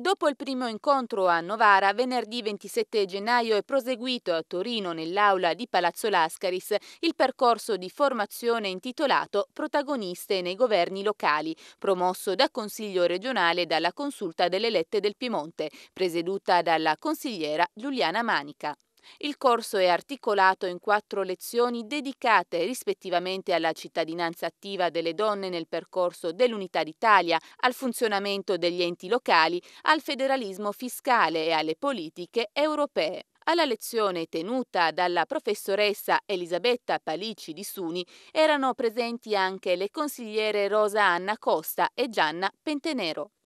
Dopo il primo incontro a Novara, venerdì 27 gennaio è proseguito a Torino nell'aula di Palazzo Lascaris il percorso di formazione intitolato Protagoniste nei governi locali, promosso da Consiglio regionale dalla Consulta delle Lette del Piemonte, presieduta dalla consigliera Giuliana Manica. Il corso è articolato in quattro lezioni dedicate rispettivamente alla cittadinanza attiva delle donne nel percorso dell'Unità d'Italia, al funzionamento degli enti locali, al federalismo fiscale e alle politiche europee. Alla lezione tenuta dalla professoressa Elisabetta Palici di Suni erano presenti anche le consigliere Rosa Anna Costa e Gianna Pentenero.